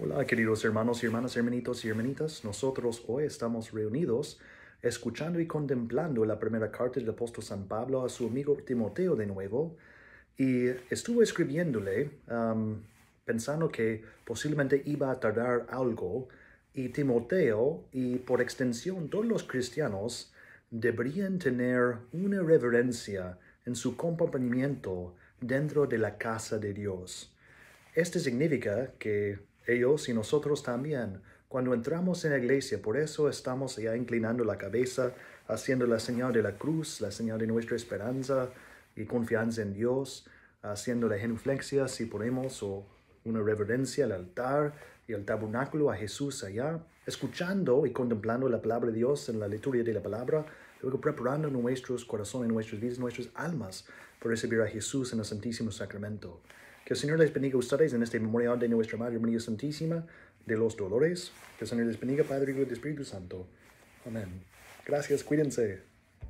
Hola queridos hermanos y hermanas, hermanitos y hermanitas. Nosotros hoy estamos reunidos escuchando y contemplando la primera carta del apóstol San Pablo a su amigo Timoteo de nuevo. Y estuvo escribiéndole um, pensando que posiblemente iba a tardar algo y Timoteo y por extensión todos los cristianos deberían tener una reverencia en su acompañamiento dentro de la casa de Dios. Esto significa que ellos y nosotros también. Cuando entramos en la iglesia, por eso estamos ya inclinando la cabeza, haciendo la señal de la cruz, la señal de nuestra esperanza y confianza en Dios, haciendo la genuflexia si podemos o una reverencia al altar y al tabernáculo a Jesús allá, escuchando y contemplando la palabra de Dios en la lectura de la palabra, luego preparando nuestros corazones, nuestros vidas, nuestras almas para recibir a Jesús en el Santísimo Sacramento. Que el Señor les bendiga a ustedes en este memorial de nuestra Madre María Santísima de los Dolores. Que el Señor les bendiga, Padre, Hijo y Espíritu Santo. Amén. Gracias, cuídense.